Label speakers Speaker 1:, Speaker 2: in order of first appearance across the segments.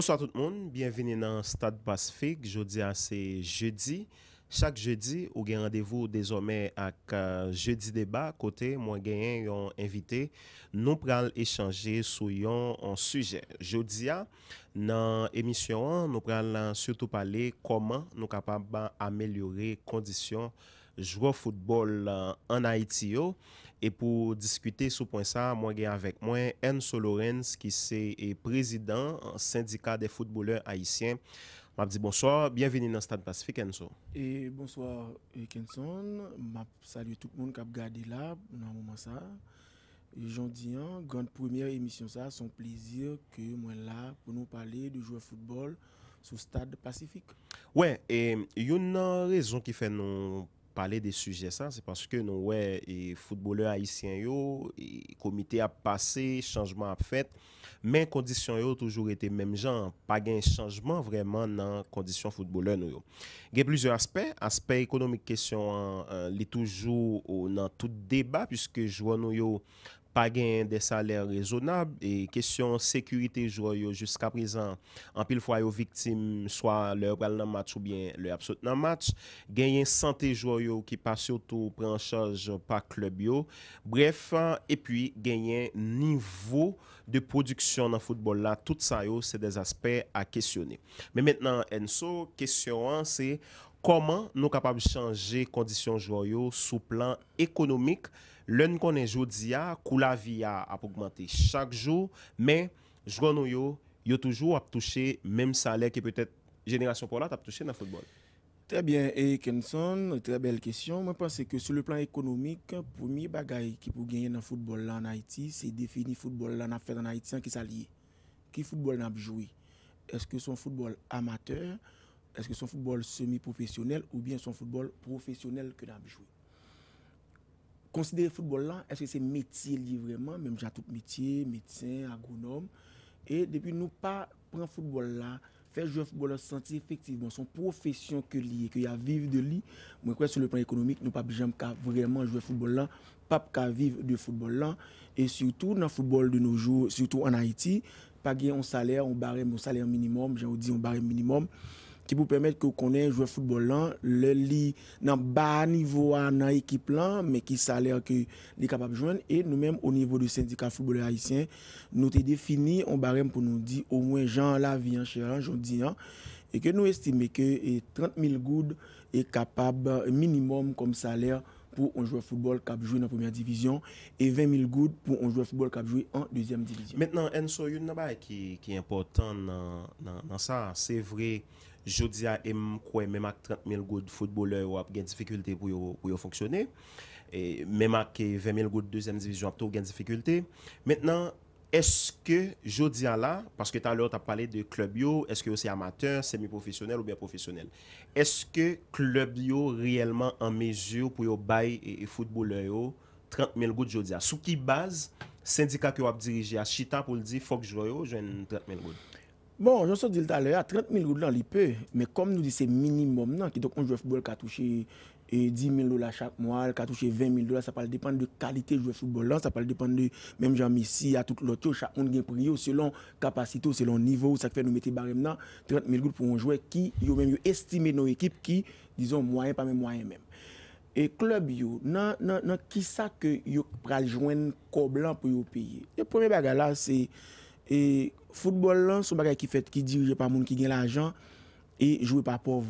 Speaker 1: Bonsoit tout moun, bienveni nan Stade Pacifique, jodi euh, a se jeudi. Chak jeudi ou gen randevou dezome ak jeudi deba, kote mwen gen yon evite nou pral echange sou yon an suje. Jodi a nan emisyon an nou pral an surtout pale koman nou kapaba amelyore kondisyon jwo futbol an euh, Haiti yo. Et pour discuter sur point ça, moi j'ai avec moi Enzo Lorenz, qui est président syndicat des footballeurs haïtiens. M'a dit bonsoir, bienvenue dans Stade Pacifique enzo
Speaker 2: Et bonsoir Kenson, m'a salue tout le monde qui a regardé là dans moment ça. dis grande première émission ça, son plaisir que moi là pour nous parler de jouer football sur Stade Pacifique.
Speaker 1: Ouais, et il y a une raison qui fait nous pale de suje sa, se paske nou we e foutebouleur haisyen yo, komite a pase, chanjman a pfet, men kondisyon yo toujou ete menm jan, pa gen chanjman vreman nan kondisyon foutebouleur nou yo. Gen plizyo aspe, aspe ekonomik kesyon li toujou ou nan tout deba, pyske jou an nou yo pa genye desalèr rezonab, e kesyon sekurite jroyo jiska prezan, anpil fwayo viktim, swa lè bral nan match ou bien lè absolut nan match, genyen sante jroyo ki pa sotou pran chaj pa klub yo, bref, e pi genyen nivou de produksyon nan foutbol la, tout sa yo, se des aspey a kesyoné. Men menen enso, kesyon an, se Koman nou kapab chanje kondisyon jouyo sou plan ekonomik? Lèn konen jou diya, kou la viya ap augmente chak jou, men, jouyon nou yo, yo toujou ap touche, menm salè ki petèt jenèrasyon pou la, ap touche nan foutbol. Trè bè, Erik Enson, trè
Speaker 2: bel kèsyon. Mwen panse ke sou le plan ekonomik, pou mi bagay ki pou genye nan foutbol la nan Haiti, se defini foutbol la nan fè nan Haiti, san ki sa liye. Ki foutbol nan ap jouye? Eske son foutbol amateur, est-ce que son football semi-professionnel ou bien son football professionnel que a joué. Considérer le football là, est-ce que c'est métier lié vraiment, même j'ai tout métier, médecin, agronome. Et depuis nous pas prendre football là, faire jouer football sentir effectivement son profession que lié, qu'il y a vivre de lui, moi quoi sur le plan économique, nous pas vraiment jouer football là, pas qu'à vivre de football là et surtout dans le football de nos jours, surtout en Haïti, pas gagner un salaire, on barre mon salaire minimum, j'ai dit un barre minimum qui vous permettent que vous un joueur football là, le lit dans bas niveau dans l'équipe là, mais qui salaire que les capable joindre et nous-mêmes au niveau du syndicat footballeur haïtien, nous avons défini un barème pour nous dire au moins Jean la vie en dis dis hein. et que nous estimons que 30 000 goudes est capable minimum comme salaire pour un joueur football qui a joué en première division et 20 000 gouttes pour un joueur football qui a joué en deuxième division.
Speaker 1: Maintenant, il y qui, qui est important dans ça. C'est vrai, Jodia im kwen memak 30.000 gout fouteboule yo ap gen difikulte pou yo fonksyone Memak ke 20.000 gout 2èm divizyon ap tou gen difikulte Mètenan, eske Jodia la, paske ta lor ta pale de klub yo, eske yo se amateur, semi-profesyonel ou biye profesyonel Eske klub yo reyelman an mezyo pou yo baye fouteboule yo 30.000 gout Jodia Sou ki baz, syndika ki yo ap dirije a Chita pou li di fok jroyo jwen 30.000 gout
Speaker 2: Bon, je vous dit tout à l'heure, 30 000 dollars, il peut. Mais comme nous disons, c'est minimum. Non? Donc, on joue au football qui a touché 10 eh, 000 dollars chaque mois, qui a touché 20 000 dollars. Ça peut dépendre de qualité du football. Là. Hein? Ça peut dépendre de, même jean Messi, à tout l'autre Chaque monde a pris selon capacité, selon niveau. Ça fait nous mettre barème là. 30 000 dollars pour un joueur qui, yo même, estimé nos équipes qui, disons, moyen, pas même moyen même. Et club, yo, nan, nan, qui ça que yo pral joindre coblant pour vous payer? Le premier bagage là, c'est E foutebol lan sou bagay ki fet ki dirije pa moun ki gen la jan e jouwe pa pov.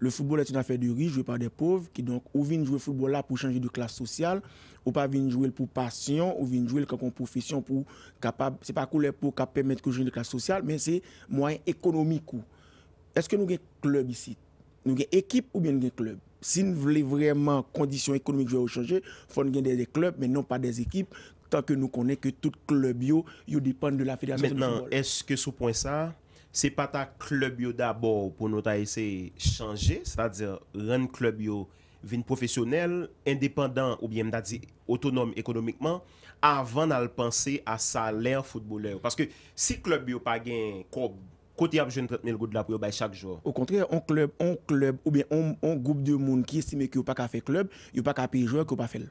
Speaker 2: Le foutebol ete un afer de riche, jouwe pa de pov, ki donk ou vin jouwe foutebol la pou chanje de klas sosyal, ou pa vin jouwe pou pasyon, ou vin jouwe pou profisyon pou kapab, se pa koule pou kapem mette ki jouwe de klas sosyal, men se mwen ekonomikou. Eske nou gen klub isi? Nou gen ekip ou men gen klub? Sin vle vreman kondisyon ekonomik jouwe ou chanje, fon gen de klub men non pa de ekip, tanke nou konen ke tout klub yo yo dipan de la fèdèmise. Mè nan,
Speaker 1: eske soupwen sa, se pa ta klub yo dabor pou nou ta ese chanje, se ta di ren klub yo vin profesyonel, indépendant ou bien mda di autonome ekonomikman avan nan lpansè a sa lèr foutbouler. Paske si klub yo pa gen koti ap joun 30 mil gout lap yo bay chak jou.
Speaker 2: Ou kontre, an klub, an klub, ou bien an goup de moun ki estime ki yo pa ka fè klub, yo pa ka pi jouè ki yo pa fè lè.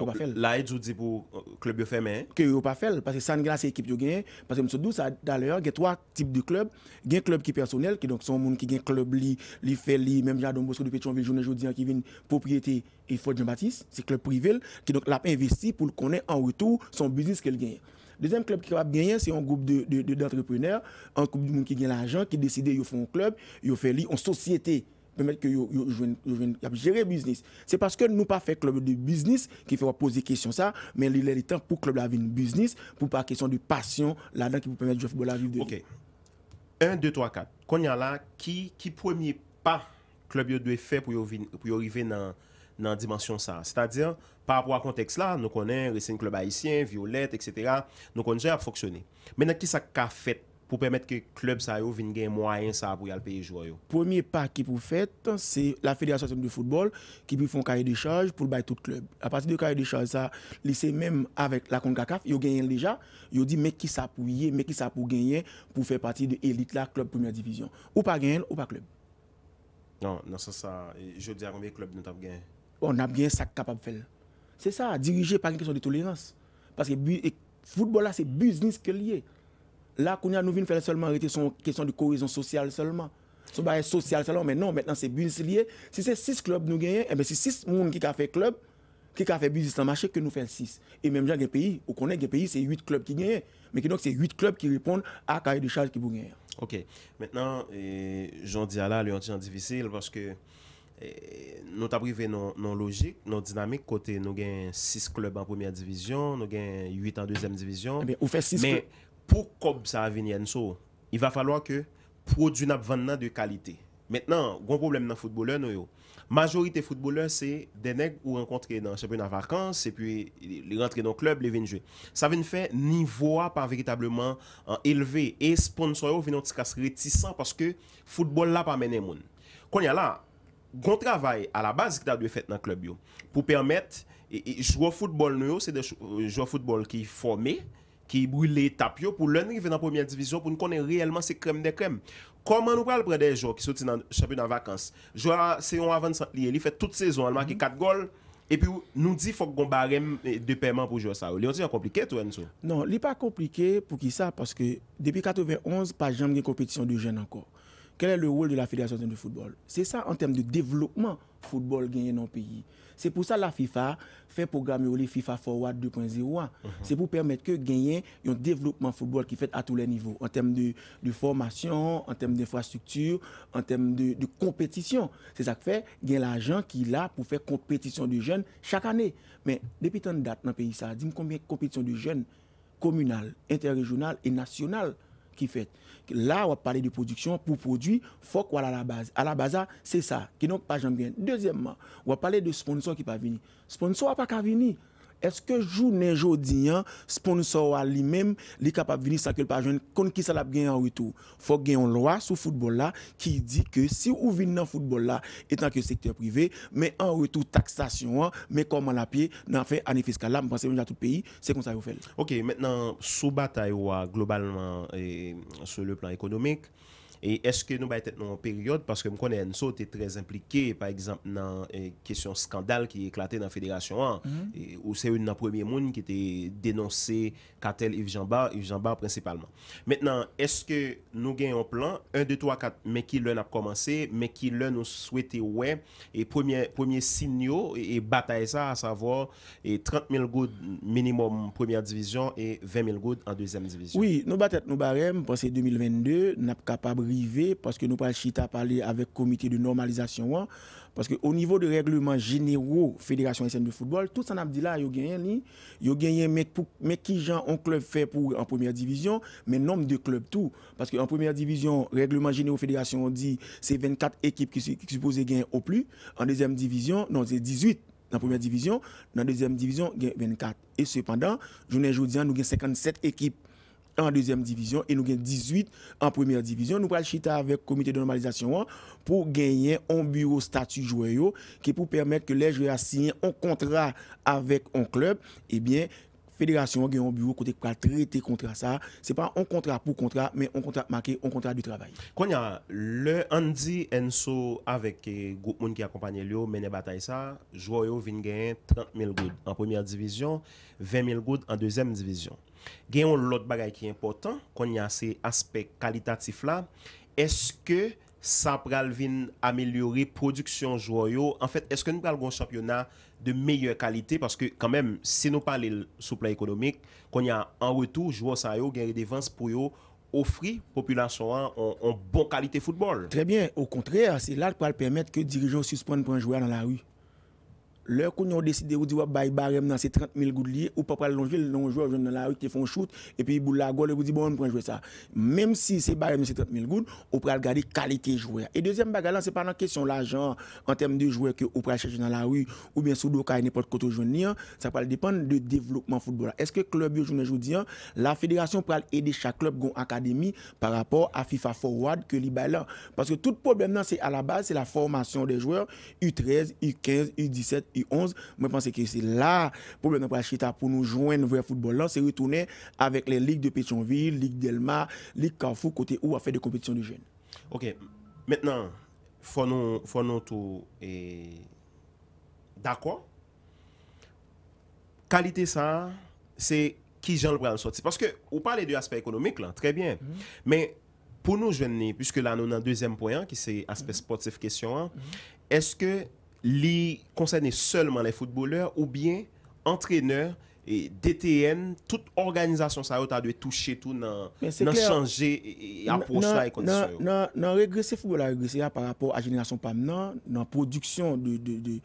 Speaker 1: Ou euh, pas fait. vous
Speaker 2: pour le club fermé. Que vous pas fait, parce que Sangla, c'est équipe qui gagne. Parce que M. à d'ailleurs, il y a trois types de clubs. Il y a un club qui personnel, qui donc sont monde qui gagne club, li, li fait, li, même Jadon Bosco de Pétionville, journée aujourd'hui, hein, qui vient propriété et Fort Jean-Baptiste, c'est club privé, qui donc l'a investi pour qu'on en retour son business qu'elle gagne. Deuxième club qui va gagner, c'est un groupe d'entrepreneurs, de, un groupe de gens qui gagne l'argent, qui décide, de faire un club, de faire une société Pwemet ke yo jwene ap jere biznis. Se paske nou pa fe klub yo de biznis, ki fe wap pose kesyon sa, men li lè li tan pou klub la vi nou biznis, pou pa kesyon de pasyon la dan ki pou pwemet jwene jwene bol la vi. Ok.
Speaker 1: 1, 2, 3, 4. Kon yal la, ki premier pa klub yo dwe fe pou yo rive nan dimensyon sa. Se ta diyan, pa ap wak konteks la, nou konen resen klub haisyen, violet, etc. Nou konen jay ap foksyone. Menak ki sa ka fet, pou pèmèt ke klèb sa yo vin gen mwaen sa apou yal peye jwa yo. Premier pak ki pou fèt, se la Fédération
Speaker 2: de football ki pou yon fon karye de charge pou bay tout klèb. A pati de karye de charge sa, lisey mèm avèk lakon kakaf, yo genyen léja, yo di mek ki sa apou yé, mek ki sa apou genyen pou fè pati de élite la klèb 1è divizyon. Ou pa genyen, ou pa klèb.
Speaker 1: Nan, nan sa sa, jò
Speaker 2: di akonbe klèb nou tap genyen. Ou nan genyen sa kapab fèl. Se sa, dirije paken kèson de tolérans. Pase foutbol la koun ya nou vin fèl selman rete son kèson di korizon sosyal selman. Son baye sosyal selman, men non, men nan se bilis liye, se se 6 klub nou genye, e men se 6 moun ki ka fè klub, ki ka fè bilis lan machè, ke nou fè 6. E men mjen gen peyi, ou konen gen peyi, se 8 klub ki genye, men ki nou se 8 klub ki ripon akaye di chal ki bou genye.
Speaker 1: Ok, men nan, jondi ala, lè yon chan divisil, vòske nou ta privè nou logik, nou dinamik, kote nou gen 6 klub an pwemyan divizyon, nou gen 8 an dwezem divizyon. Ou fè 6 klub... pou kob sa avinyen so, i va falwa ke produ nap vann nan de kalite. Mètnen, goun problem nan foutebouleur nou yo, majorite foutebouleur se denèk ou renkontre nan sepè nan vakans, sepè rentre nan klub, le vinjwe. Sa vin fè nivoua pa vekitableman an eleve, e sponsor yo vinon tiska sretisan, paske fouteboule la pa menen moun. Konya la, goun travay a la base ki ta dwe fèt nan klub yo, pou pèrmèt, joua fouteboule nou yo, se de joua fouteboule ki fòmey, ki brule tapyo pou lèn rive nan premier divizyon pou nou konen reèlman se krem de krem. Koman nou pral pre de jò ki soti champion nan vakans? Jò se yon avan li, li fè tout sezon, alman ki kat gol epi nou di fòk gom barem de pèman pou jò sa ou. Li yon ti yon komplike tou en sou?
Speaker 2: Non, li pa komplike pou ki sa paske depi katoven onz pa jèm gen kompetisyon di jèn anko. Quel est le rôle de la Fédération de football C'est ça en termes de développement football gagné dans le pays. C'est pour ça que la FIFA fait programme les FIFA Forward 2.0. Mhm. C'est pour permettre que gagner un développement football qui fait à tous les niveaux, en termes de, formation, en termes d'infrastructure, en termes de, compétition. C'est ça que fait gagner l'argent qui est là pour faire compétition de jeunes chaque année. Mais depuis tant de dates dans le pays, ça dit combien de compétitions de jeunes communales, interrégionales et nationales qui fait. Là, on va parler de production. Pour produire, faut qu'on à la base. À la base, c'est ça. Qui n'ont pas jamais bien. Deuxièmement, on va parler de sponsor qui pas venir. Sponsor pas qu'à venir est-ce que journée aujourd'hui hein, sponsor à lui-même il est capable venir ça que pas joindre compte qui ça l'a gagné en retour faut gagner une loi sur football là qui dit que si ou venez dans football là étant que secteur privé mais en retour taxation hein, mais comment la pied dans fait un fiscal. là je pense que tout pays
Speaker 1: c'est comme ça vous fait OK maintenant sous bataille globalement et sur le plan économique e eske nou ba etet nou en periode paske mkone en so te trez implike par exemple nan kesyon euh, skandal ki eklate nan federasyon an mm-hmm. ou se ou nan premier moun ki te denonse katel Yves Jambard Yves Jambard prinsipalman metnan eske nou gen yon plan 1, 2, 3, 4, men ki lè nou ap komanse men ki lè nou swete wè e premier sinyo e batay sa a savo e 30 mil goud minimum premier divizyon e 20 mil goud an deuxième divizyon
Speaker 2: nou batet nou barem paske 2022, nou ap kapabri parce que nous pas chita parler avec le comité de normalisation hein. parce que au niveau de règlement généraux fédération de football tout ça n'a dit là yo gagné ni yo gagné mais qui gens on club fait pour en première division mais nombre de clubs tout parce que en première division règlement généraux fédération on dit c'est 24 équipes qui, qui gagner au plus en deuxième division non c'est 18 dans la première division, dans la deuxième division, il y a 24. Et cependant, journée aujourd'hui, nous avons 57 équipes en deuxième division et nous gagnons 18 en première division. Nous prenons chita avec le comité de normalisation pour gagner un bureau statut joueur qui pour permettre que les joueurs signent un contrat avec un club. Eh bien, Fèderasyon gen yon bureau kote kwa traite kontra sa. Se pa an kontra pou kontra, me an kontra maki an kontra di travay.
Speaker 1: Konya, le an di enso avek eh, group moun ki akompanyel yo mene batay sa, jwayo vin gen 30 mil goud an premier divizyon, 20 mil goud an dezem divizyon. Gen yon lot bagay ki important, konya se aspek kalitatif la, eske sa pral vin amelyori produksyon jwayo? En fèt, eske nou pral goun championat de meilleure qualité parce que quand même, si nous parlons le plan économique, qu'on y a en retour, joueurs ça yo, des ventes pour yo, offrir population en, en bonne qualité football.
Speaker 2: Très bien, au contraire, c'est là va permettre que les dirigeants suspendent pour un joueur dans la rue. Leur qu'on a décidé ou dit ouais bye barème dans ces 30 000 gouttes ou pas pour longer non joueur jeune dans la rue qui font shoot et puis boule la gueule et vous dit bon on prend jouer ça. Même si c'est barème c'est 30 000 gouttes, on peut regarder qualité joueur. Et deuxième bagarre c'est pas la question l'argent en termes de joueurs que on peut chercher dans la rue ou bien sous doka e n'importe côté jeune ça peut dépendre du développement football. Est-ce que club jeune aujourd'hui la fédération peut aider chaque club gon académie par rapport à FIFA forward que l'Ibala là parce que tout problème là c'est à la base c'est la formation des joueurs U13, U15, U17, U 11 Moi, je pense que c'est là, pour le pour nous joindre vers le football, là, c'est retourner avec les ligues de Pétionville, Ligue Delma, Ligue Carrefour, côté où a fait
Speaker 1: des compétitions de jeunes. Ok. Maintenant, faut nous, faut nous tout d'accord. Qualité ça, c'est qui j'en le sortir. Parce que vous parlez de l'aspect économique, là, très bien. Mhm. Mais pour nous jeunes, puisque là, nous avons un deuxième point, hein, qui c'est l'aspect sportif question, hein. mhm. est-ce que li konsène sèlman lè foutbôleur ou bien antreneur et DTN, tout organizasyon sa yo ta dwe touche tout nan nan chanje
Speaker 2: nan regrese foutbôle nan regrese ya par rapport a jenè nasyon pamenan nan produksyon de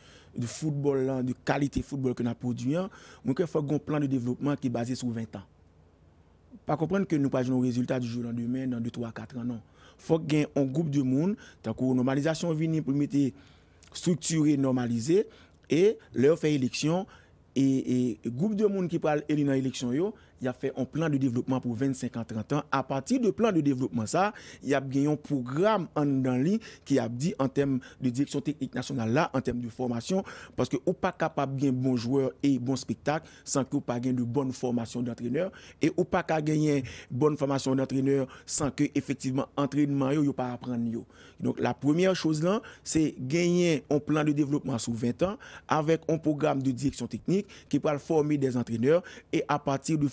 Speaker 2: foutbôle lan, de kalite foutbôle ke nan produyan, mwen kè fòk goun plan de devlopman ki base sou 20 an pa komprenn ke nou pa joun ou rezultat di joun an demen nan 2-3-4 an nan fòk gen an goup de moun, ta kou normalizasyon vini pou mète structuré, normalisé, et leur fait élection, et, groupe de monde qui parle élu dans l'élection, il a fait un plan de développement pour 25 ans, 30 ans. À partir de plan de développement, ça, il a gagné un programme en dans qui a dit en termes de direction technique nationale là, en termes de formation, parce que ou pas capable de bon joueur et bon spectacle sans que ou pas de bonne formation d'entraîneur et ou pas de gagner bonne formation d'entraîneur sans que effectivement entraînement yo, pas apprendre Donc la première chose là, c'est gagner un plan de développement sous 20 ans avec un programme de direction technique qui va former des entraîneurs et à partir du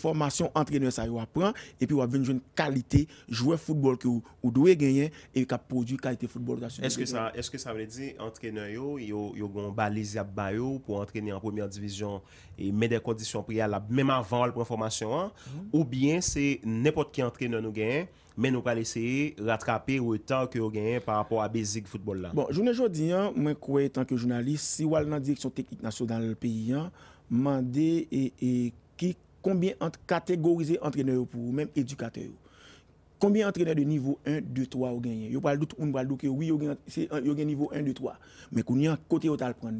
Speaker 2: entreneur sa yo apren, epi yo ap ven joun kalite, jwè foutbol ki yo ou dwe genyen, e ka poujou kalite foutbol. Eske sa,
Speaker 1: eske sa vredi entreneur yo, yo yon balizi ap bayo pou entrene en premier divizyon e mè de kondisyon priyè la mèm avanl pou enformasyon an, mhm. ou bien se nèpot ki entrene nou genyen men nou pa lese ratrapi ou etan ki yo genyen par rapport a bezik foutbol la. Bon,
Speaker 2: jounen jodi an, mwen kwe tanke jounalist, si wal nan direksyon teknik nasyon dan lèl peyi an, mande e kik konbyen kategorize antrene yo pou, mèm edukate yo. Konbyen antrene yo de nivou 1, 2, 3 yo genyen. Yo pal dout ou nvaldouke, yo gen nivou 1, 2, 3. Mè konyen kote yo talpon,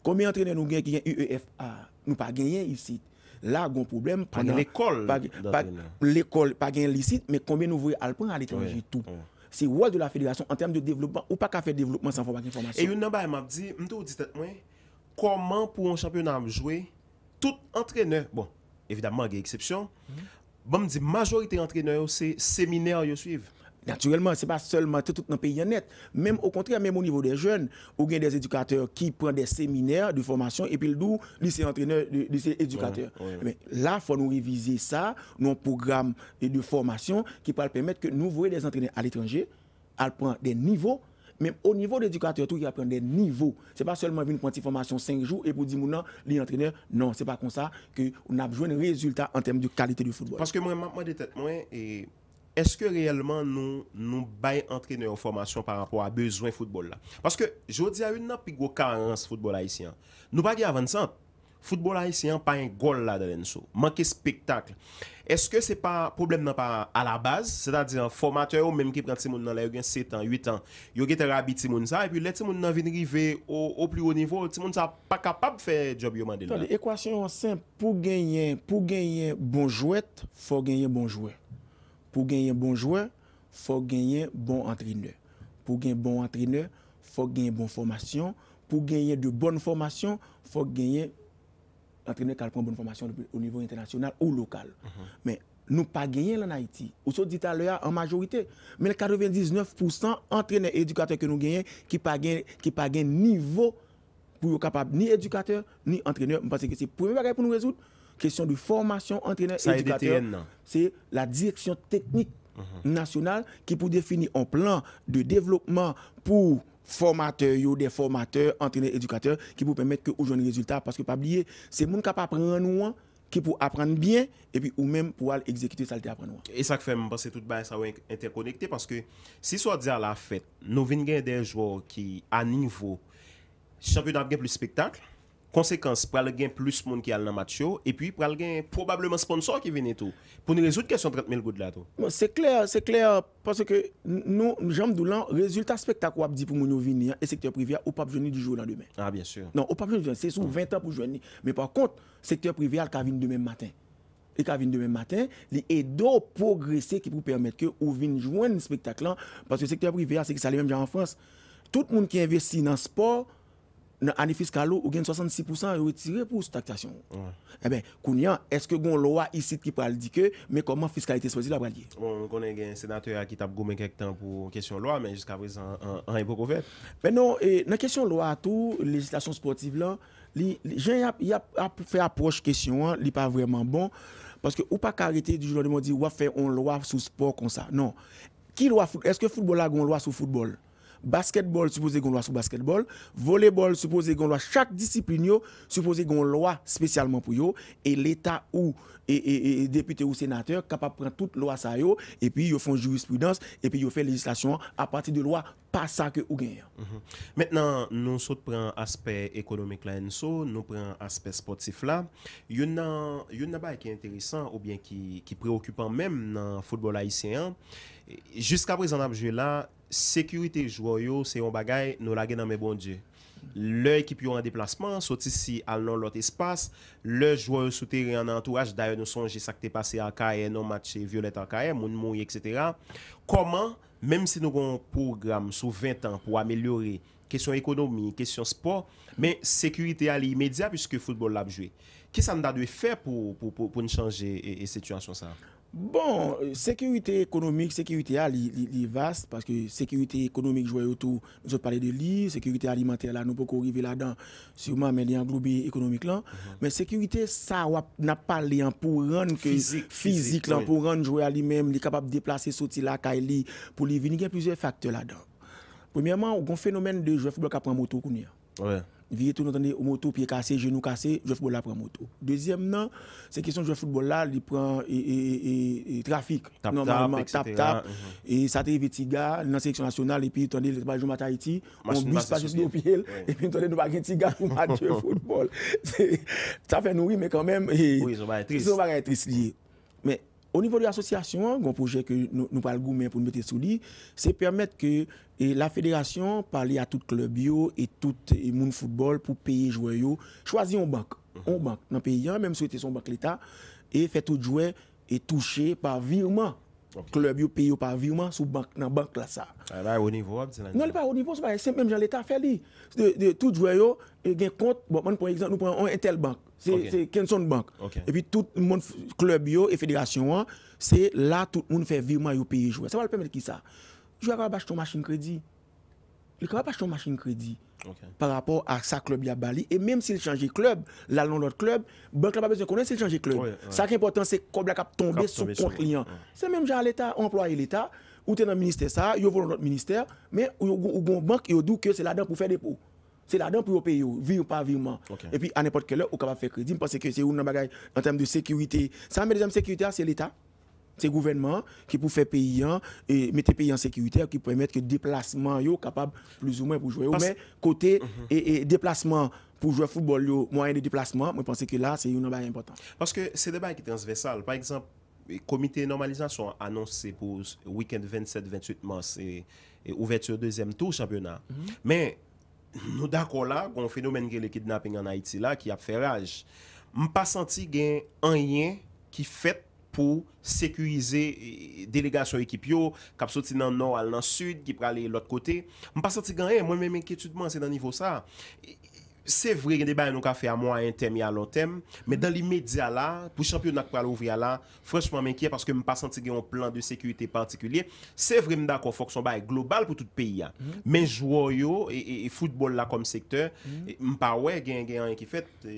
Speaker 2: konbyen antrene yo genyen ki gen UEFA, nou pa genyen yisit. La, gon problem, l'ekol pa genyen lisit, mè konbyen nou vwe alpon al etranji tou. Se wòl de la federasyon an tem de devlopman, ou pa ka fè devlopman san fòmak informasyon. E yon
Speaker 1: nan bay mabdi, mtou di tèt mwen, konwen pou yon champion nan jouye, tout entraîneur, bon, évidemment, il y a exception, bon, dit majorité entraîneurs, c'est séminaire qu'ils suivent. Naturellement, ce n'est pas seulement tout, dans le pays net. Même au contraire, même au niveau des jeunes, il y
Speaker 2: a des éducateurs qui prennent des séminaires de formation et puis le doux, lycée entraîneur, éducateurs éducateur. Mais là, il faut nous réviser ça, nos programmes de formation qui peuvent permettre que nous voyons des entraîneurs à l'étranger, à prendre des niveaux Mèm, o nivou d'edukat yotou, y apren de nivou. Se pa selman vin pou anti-formasyon 5 jou, e pou di moun nan, li yon treneur, nan, se pa konsa, ki nou nabjwen yon rezultat an teme di kalite di foudbol.
Speaker 1: Paske mwen, mwen, mwen, eske reyelman nou, nou bay entreneur formation par anpou a bezwen foudbol la? Paske, jodi a yon nan, pi gwo karense foudbol la isi, an. Nou bagye avansan, Foutbol a yisi, yon pa yon gol la den sou. Manke spektakl. Eske se pa problem nan pa a la baz? Se ta diyan, formateur ou menm ki pran ti moun nan la yon gen 7 an, 8 an, yon gen te rabi ti moun sa, epi le ti moun nan vin rive au pli ou nivou, ti moun sa pa kapab fe job yon mande la. Ton,
Speaker 2: ekwasyon an sen, pou genyen bon jwet, fò genyen bon jwet. Pou genyen bon jwet, fò genyen bon antrine. Pou genyen bon antrine, fò genyen bon formasyon. Pou genyen de bon formasyon, fò genyen... Entraîneurs qui une bonne formation au niveau international ou local. Mhm. Mais nous pas gagné en Haïti. Ou dit à l'heure en majorité. Mais 99% d'entraîneurs et éducateurs que nous gagnons qui pas qui pas gagné niveau pour être capable ni éducateur ni entraîneur. parce que c'est premier bagage pour nous résoudre question de formation entraîneur et éducateur. C'est la direction technique mhm. nationale qui pour définir un plan de développement pour formateur yo, de formateur, entene edukateur, ki pou pemet ke ou jouni rezultat paske pa blye, se moun kap apren nou an ki pou apren bien, e pi ou mèm
Speaker 1: pou al ekzekite salite apren nou an. E sak fèm, basse tout ba, sa wè interkonekte paske, si swa di a la fèt, nou vin gen de jwo ki an nivou champion ap gen pli spektakl, konsekans, pral gen plus moun ki al nan mat show, epi pral gen probableman sponsor ki vene tou. Pouni rezout kè son 30.000 gout la tou.
Speaker 2: Moun se kler, se kler, pwase ke nou, jamb dou lan, rezultat spektak wap di pou moun yo vene, e sektèr privè, ou pap jouni di jounan demè. Ah, bien sûr. Non, ou pap jouni di jounan, se sou 20 an pou jouni. Men par kont, sektèr privè al ka vene demè matin. E ka vene demè matin, li edo progresè ki pou permète ke ou vene jounen spektak lan, pwase sektèr privè al se ki sa le mèm jan an Frans, nan anifiskalou, ou gen 66% e wetire pou sou taktasyon. E ben, kounyan,
Speaker 1: eske gon lowa isit ki pral
Speaker 2: dike, men koman fiskalite swazi la bralye?
Speaker 1: Bon, konen gen senatour ya ki tap gome kek tan pou kesyon lowa, men jiska apres an epokou fè. Ben non, nan kesyon
Speaker 2: lowa tou, legislasyon sportive lan, jen ya fè aproche kesyon an, li pa vreman bon, paske ou pa karite di joulon de mou di, wafè, on lowa sou sport kon sa. Non, ki lowa, eske foutbol la gon lowa sou foutbol? Basketbol, soupoze goun lwa sou basketbol, volebol, soupoze goun lwa chak disiplin yo, soupoze goun lwa spesyalman pou yo, e l'Etat ou depute ou senater kapap pren tout lwa sa yo, e pi yo fon jurisprudens,
Speaker 1: e pi yo fe legislasyon a pati de lwa pa sa ke ou genyen. Mm-hmm. Mètnen nou sot pren aspe ekonomik la enso, nou pren aspe sportif la, yon nan, yon nan ba e ki enteresan ou bien ki preokupan mèm nan football haisyen an, Jusk apre zan apjwe la, sekurite jwoyo se yon bagay nou lage nan me bon die. Le ekip yon an deplasman, sotisi al non lot espas, le jwoyo sou teri an antouraj, daye nou sonje sakte pase akaye, nou matche violet akaye, moun mouye, etc. Koman, menm se nou kon program sou 20 an pou amelyore, kesyon ekonomi, kesyon sport, men sekurite al imedya pwiske foutbol l apjwe. Ki sa nou da dwe fe pou nou chanje e situasyon sa?
Speaker 2: Bon, euh, sécurité économique, sécurité est vaste parce que sécurité économique joue autour, nous parlé de l'île, sécurité alimentaire là, nous pouvons arriver là-dedans, sûrement, mais global économique là. Mhm. Mais sécurité, ça, n'a pas lien hein, pour rendre physique, pour rendre jouer à lui-même, il est capable de déplacer, sauter là, pour lui venir, il y a plusieurs facteurs là-dedans. Premièrement, on a phénomène de joueur football qui prend moto. Ouais. Vire tout entendre au moto pied cassé, genou cassé, football là moto. Deuxième non, c'est question joueur football là, il prend et, trafic tap tap, mhm. et ça t'est petit gars nationale et puis le bah, match à Haïti, on pied et puis petit gars pour football. Ça fait mais quand même ils au niveau de l'association, le projet que nous, parlons pour nous mettre sous lit, c'est permettre que la fédération parle à tout club bio et tout le monde football pour payer les joueurs, choisir une banque, mhm. une banque dans le pays, hein, même si c'était son banque l'État, et faire tout jouer et toucher par virement Klub yo pay yo pa virman sou bank nan bank la sa. A la yo nivou ap di lan? Nan li pa yo nivou, seman jen l'Etat fè li. Tout jwe yo, gen kont, bon, man pou ekzan, nou pou an un tel bank. Se ken son bank. E pi tout klub yo, e federasyon an, se la tout moun fè virman yo pay yo jwe. Sa wè l'pèmè de ki sa? Jwe akwa bach ton masjin kredi. il peut pas acheter une machine crédit par rapport à sa club de bali et même s'il change de club là dans l'autre club banque n'a pas besoin de connaître s'il club Ce qui est important c'est ne va tomber sur compte client C'est c'est même genre l'état employé l'état ou tu es dans le ministère ça ils vont dans notre ministère mais ou bon banque il dit que c'est là-dedans pour faire dépôt c'est là-dedans pour payer, vivre ou pas vivre. Et puis, à n'importe quel heure, on peut faire crédit. Je pense que c'est une bagaille en termes de sécurité. Ça, mais deuxième sécurité, c'est l'État. te gouvenman ki pou fè payan mette payan sekirite, ki pou emet ki deplasman yo kapab plus ou mwen pou jwè yo. Mwen kote, e
Speaker 1: deplasman pou jwè
Speaker 2: foulbol yo, mwen yon de deplasman, mwen panse ki la, se yon nan baye important.
Speaker 1: Paske se debay ki transvesal, pa eksemp, komite normalizasyon anons se pou Weekend 27-28 Mars e ouvertur 2e tou championat. Men, mhm. nou dakwa la, kon fenomen gen le kidnapping an Haiti la ki ap fè raj. M pa santi gen anyen ki fèt pou sekuize eh, deleganso ekip yo, kap soti nan nor al nan sud, ki prale l ot kote. Mpa soti gan e, mwen men men ki etu dman se nan nivo sa. E, se vre gen de ba yon ka fe a mwen a yon tem yon tem me dan li medya la pou champion ak pa lou vya la fweshman men kye paske mwen pa santi gen yon plan de sekurite partikulye, se vre men da kon fokson ba yon global pou tout peyi ya men jwo yo e foutbol la kom sektor mpa we gen gen yon ekifet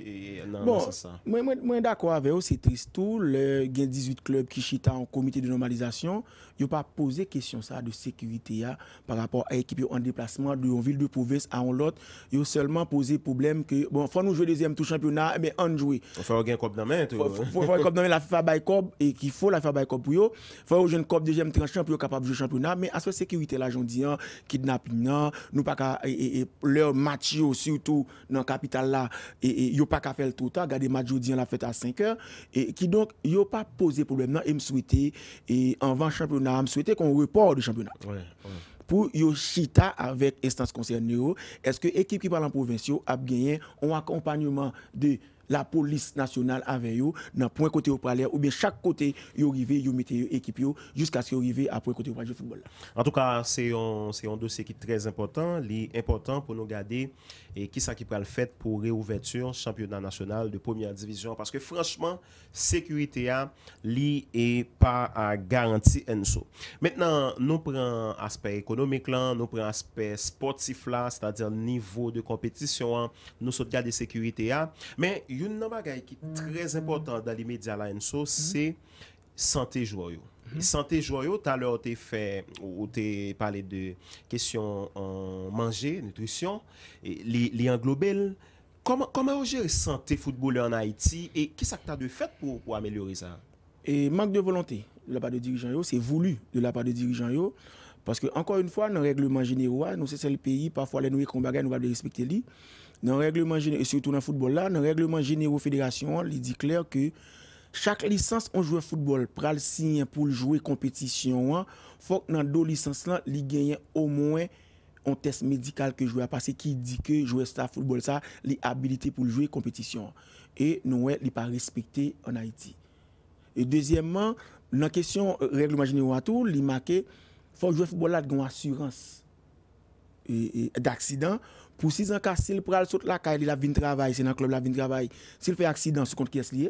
Speaker 2: mwen da kon ave yo se tristou gen 18 klub ki chita yon komite de normalizasyon yon pa pose kesyon sa de sekurite ya par rapport a ekip yo an deplasman yon vil de pouves a yon lot yon selman pose pouble que, bon, faut nous jouer deuxième tout championnat, mais on joue.
Speaker 1: Faut faire un dans main, tout. Faut faire un dans
Speaker 2: main, la FIFA by cop, et qu'il faut la FIFA by cop pour eux. Faut jouer une cop deuxième tranchant pour capable de jouer championnat, mais à ce sécurité là, j'en dis, hein, kidnapping, hein, nous pas qu'à, et, leur match surtout dans capitale là, et, yo pas qu'à faire le tout temps, garder match aujourd'hui, la fête à 5 heures, et qui donc, yo pas posé problème, non, et me souhaiter, et en vent championnat, me souhaiter qu'on report le championnat. Ouais, ouais pour Yoshita avec instance concernée est-ce que l'équipe qui parle en province a gagné un accompagnement de la polis nasyonal avè yo nan pwen kote yo pralè ou men chak kote yo rive yo mete yo ekip yo jiska se yo rive apwen kote yo pralè jou
Speaker 1: founbol la. An tou ka, se yon dosye ki trez impotant, li impotant pou nou gade e kisa ki pral fèt pou reouvertur championnat nasyonal de pounmian divizyon paske franschman, sekurite ya li e pa a garanti enso. Mètenan nou pran aspey ekonomik lan nou pran aspey sportif la s'ta di an nivou de kompetisyon nou sot gade sekurite ya, men yon nan bagay ki trez important da li medya la yon so, se sante jo yo. Mhm. Sante jo yo ta lor te fe ou te pale de kesyon manje, nutrisyon, e li an global. Koman oje sante fouteboule an Haiti e ki sa kta de fet pou ameliori sa?
Speaker 2: E mank de volante de la pa de dirijan yo, se voulou de la pa de dirijan yo paske ankon yon fwa nan regleman genyewa, nou se sel peyi, pafwa le nou kon bagay nou va de respekteli nan règleman jenero, et surtout nan foutebol la, nan règleman jenero fédération an, li di klèr ke, chak lisans an jwè foutebol, pral sinyen pou jwè kompetisyon an, fòk nan do lisans lan, li genyen o mwen an test medikal ke jwè, pasè ki di ke jwè staf foutebol sa, li habilite pou jwè kompetisyon an, et nouè li pa respikte an Haiti. Et deuxièmman, nan kèsyon euh, règleman jenero an tou, li makè, fòk jwè foutebol la, gen yon assurans, et euh, euh, d'aksidans, pou si zan ka sil pral sot la ka li lap vin travay se nan klub la vin travay si l fe aksidan sou kont ki es liye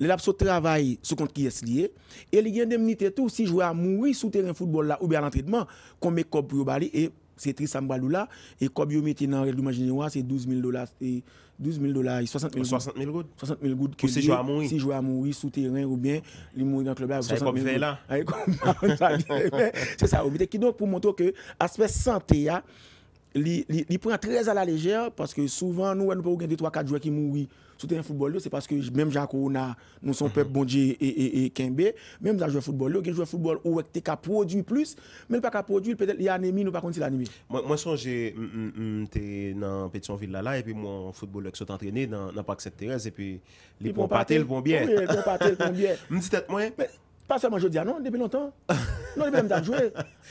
Speaker 2: li lap sou travay sou kont ki es liye e li gen dem nite tou si jwa moui sou teren foudbol la ou be al entretman kon me kob pou yo bali e se tri sam balou la e kob yo meti nan relouman jenewa se 12.000 dola 60.000 goud si jwa moui sou teren ou be li moui nan klub la se sa obite ki do pou mwoto ke aspe santeya Li pran trez a la lejèr, paske souvan nou wè nou pou gen 2-3-4 jwè ki mouwi sou te yon foutbol yo, se paske mèm janko ou nan nou son pep mhm. bondje e kembe, mèm dan jwè foutbol yo, gen jwè foutbol ou wè te ka prodwi plus,
Speaker 1: mèl pa ka prodwi, pe det li anemi nou pa konti la anemi. Mwen son jè, mwen te nan peti son villala, e pi mwen foutbol yo ki sou tan trene nan park 7-1, e pi li pou an patel pou an biè. Mwen si tet mwen... Pas seman jodi anon, ah depe lantan. Non, depe lantan jouè.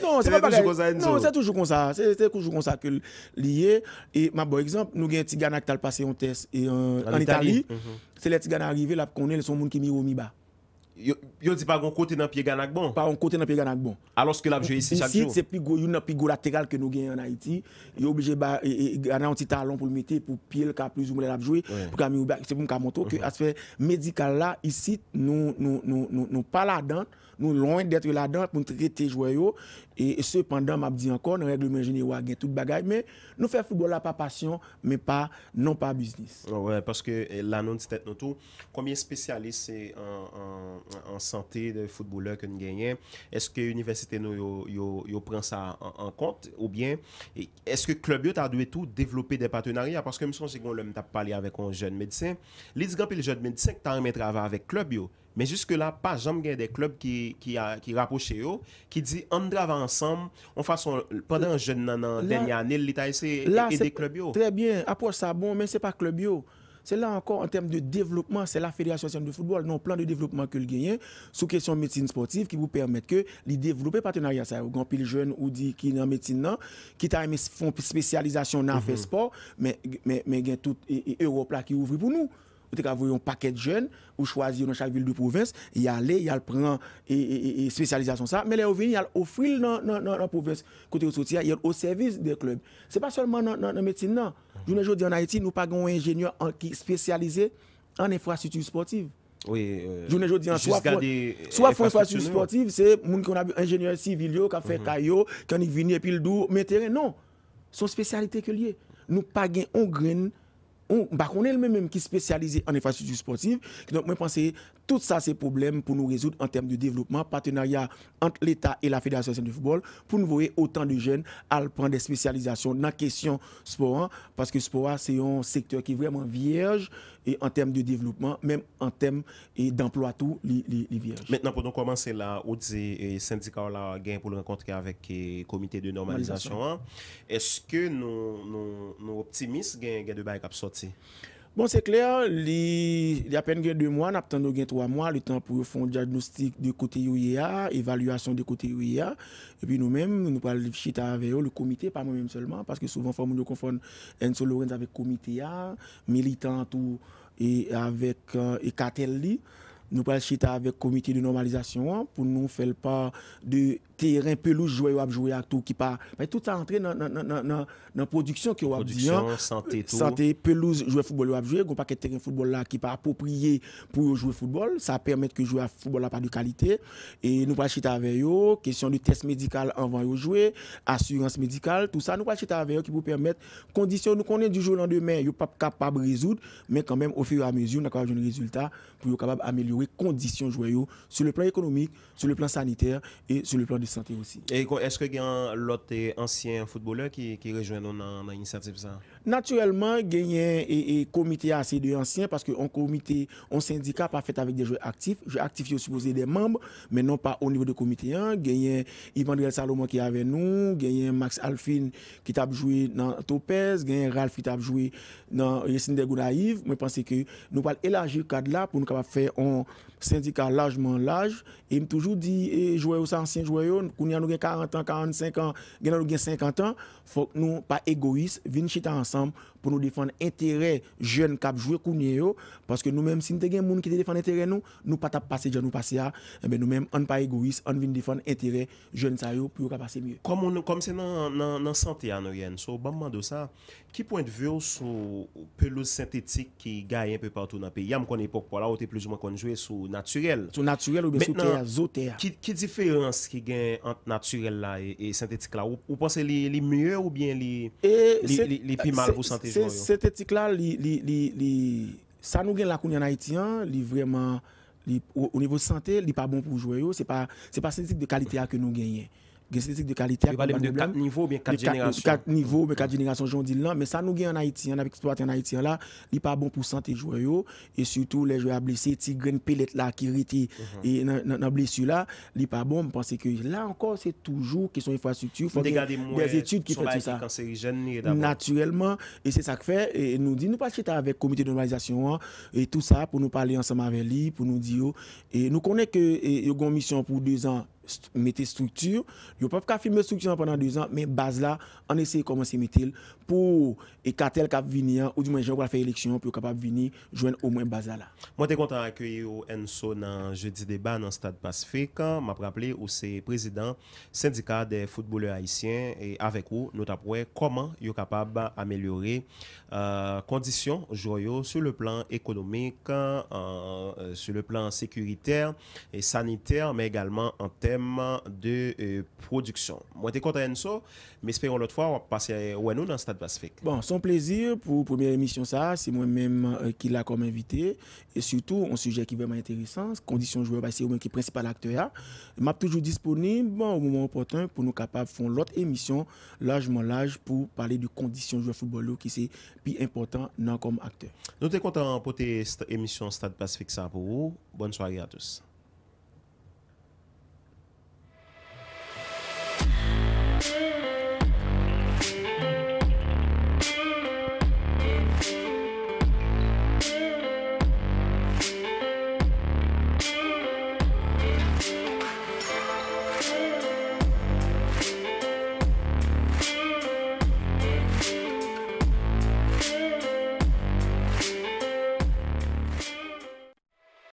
Speaker 2: Non, seman pa gè. Seman poujou kon sa enzo. Non, seman poujou kon sa. Seman poujou kon sa ke liye. E ma bon ekzamp, nou gen yon ti gana ki tal pase yon test euh, en Itali. Seman poujou kon sa enzo. Yo di pa gon kote nan piye gana gbon? Pa gon kote nan piye gana gbon.
Speaker 1: A loske labjwe yisi chak jo? Yon se
Speaker 2: pi go yon nan pi go lateral ke nou gen yon Haiti. Yo obje ba, anan an ti talon pou l'mete pou piye l ka plus yon mwen labjwe. Pou ka mi ou bak, se pou mwen ka monto. Aspe medikal la, yisi nou pala dan... Nou loun d'etre la dan pou nou trete jwayo. E sepandan mabdi ankon, nou regloumen jenewa gen tout bagaj. Men nou fe foudboula pa pasyon, men non pa biznis.
Speaker 1: Ah Ouè, paske eh, lanon ti tèt nou tou, konbyen spesyalist se an an sante de foudboula ke nou genyen, eske universite nou yo pren sa an kont ou bien, eh, eske klub yo ta dwe tou devlopi de patenari ya? Paske mson jegon lèm ta pali avè kon jen medisyen, lè di gampi lè jen medisyen ki ta remè trava avè klub yo, Men juske bon, la, pa, jom gen de klop ki rapo che yo, ki di, andrava ansam, on fason, padan jen nan an den ya anil, li ta ese, e de klop yo. La, se, tre
Speaker 2: bien, apos sa bon, men se pa klop yo. Se la ankon, an tem de devlopman, se la Feria Association de Football, nan plan de devlopman ke l genyen, sou kesyon metin sportif, ki pou permette ke li devloppe patenaryasa, ou gampil jen ou di ki nan metin nan, ki ta eme fon spesyalizasyon nan mm-hmm. fe sport, men gen tout e europla ki ouvri pou nou. ou avez un paquet de jeunes, ou choisir dans chaque ville de province, y aller, y a prendre et, et, spécialisation ça, mais les y aller offrir dans la province, côté soutien, y aller au service des clubs. n'est pas seulement dans la médecine, non. Mm -hmm. Je en Haïti, nous pas un ingénieur qui spécialisé en infrastructure sportive.
Speaker 1: Oui, euh, je dis en soit soit infrastructure sportive,
Speaker 2: c'est mon qu'on a ingénieur civil qui a fait mhm. caillou, qui est venu et puis le dou, mais terrain non. Son spécialité que lié. Nous pas un on bah est le même qui spécialisé en infrastructure sportive donc moi penser Tout sa se problem pou nou rezoud an tem de devlopman, patenarya ant l'Etat et la Fédération de football, pou nou voye otan de jen al prende specializasyon nan kesyon sport an, paske sport an se yon sektor ki vreman vierge, en tem de devlopman, menm en tem d'emploi tou li vierge.
Speaker 1: Mètenan pou nou komanse la ou di syndikar la gen pou l'encontre ki avèk komite de normalizasyon an, eske nou optimist gen de bay kap soti?
Speaker 2: Bon, c'est clair, il y a à peine deux mois, nous avons trois mois, le temps pour faire un diagnostic de côté UIA, évaluation de côté UIA. Et puis nous-mêmes, nous parlons chita avec le comité, pas moi-même seulement, parce que souvent, nous nous confondons Enzo Lorenz avec le comité, militant tout et avec euh, Ecatelli. nous parlons chita avec le comité de normalisation pour nous faire part de terrain, pelouse, jouer à jouer à tout qui part. tout ça entré dans la production qui production hein.
Speaker 1: Santé, tout. santé,
Speaker 2: pelouse, jouer football, à jouer. Il terrain football là qui pas approprié pour jouer football. Ça permet que jouer à football là pas de qualité. Et nous pas chita avec eux. Question de test médical avant de jouer, assurance médicale, tout ça. Nous pas chita avec eux qui vous permettre condition nous connaît du jour au lendemain. Ils pas capable de résoudre, mais quand même, au fur et à mesure, nous avons un résultat pour capable améliorer conditions sur le plan économique, sur le plan sanitaire et sur le plan de santé aussi.
Speaker 1: est-ce qu'il y a un autre ancien footballeur qui, qui rejoint dans l'initiative ça
Speaker 2: Naturellement, il y a un comité assez de anciens parce qu'un comité, on syndicat pas fait avec des joueurs actifs. joueurs actifs, sont supposé des membres, mais non pas au niveau du comité. Il y a Salomon qui est avec nous, il Max Alphine qui a joué dans Topez, il Ralph qui a joué dans de Gounaïve. Je pense que nous allons élargir le cadre là pour nous faire un syndicat largement large. Et je toujours dit, eh, joueurs aux anciens joueurs, quand nous avons 40 ans, 45 ans, nous avons 50 ans, il faut que nous pas égoïste venir chez awesome pou nou difon entere jen kap jwe kounye yo paske nou menm sin te gen moun ki te difon entere nou nou patap pase jan ou pase ya eh nou menm an pa egois an vin difon entere jen sa yo
Speaker 1: pou yo kap pase mye kom se nan sante ya nou yen so bamban do sa ki point vyo sou pelouz sintetik ki gaye anpe partou nan pe yam kon epok po la ou te plouzman kon jwe sou naturel sou
Speaker 2: naturel ou be sou teya
Speaker 1: ki diferans ki gen ant naturel la e, e sintetik la ou panse li mye ou bien eh, li li pi mal vou sante yo cette
Speaker 2: éthique là ça nous gagne la en haïtien hein, au vraiment au, niveau santé n'est pas bon pour jouer c'est pas c'est pas cette éthique de qualité que nous gagnons de qualité. Il de 4 niveaux, bien 4 générations. 4 niveaux, générations, Mais ça, nous gagne en Haïti, on hein, a exploité en Haïti hein, là. Il n'est pas bon pour santé joueurs. Et surtout, les joueurs blessés, les pellette là, qui était mhm. et dans blessure là, il n'est pas bon. Je pense que là encore, c'est toujours question faut Des études qui font ça. Naturellement. Et c'est ça que fait. Et nous dit, nous passons avec le comité de normalisation hein. et tout ça pour nous parler ensemble avec lui, pour nous dire. Et nous connaissons que y a une mission pour deux ans mette struktur, yo pa pou ka filme struktur nan pendant 2 an, men baz la an eseye koman se mette pou ekatel kap vini an, ou di mwen jan pou la fè eleksyon, pou yo kapap vini, jwen ou mwen baz la
Speaker 1: Mwen te kontan akye yo Enso nan jeudi debat nan Stade Pacifique ma praple ou se prezident syndika de foutebouleur haisyen e avek ou nou tapwe koman yo kapap amelyore kondisyon euh, jroyo su le plan ekonomik euh, su le plan sekuriter saniter, men egalman an te de euh, production. Moi, t'es content de ça, mais espérons l'autre fois, on passer à euh, nous dans le Stade Pacifique.
Speaker 2: Bon, son plaisir pour première émission, ça, c'est moi-même euh, qui l'a comme invité. Et surtout, un sujet qui est vraiment intéressant, conditions joueurs, bah, c'est moi qui est principal acteur. Hein. Je suis toujours disponible au moment opportun pour nous capables de faire l'autre émission, largement large, pour parler de conditions joueurs football, qui c'est plus important non comme acteur.
Speaker 1: Nous, t'es content pour cette émission Stade Pacifique, ça, pour vous. Bonne soirée à tous.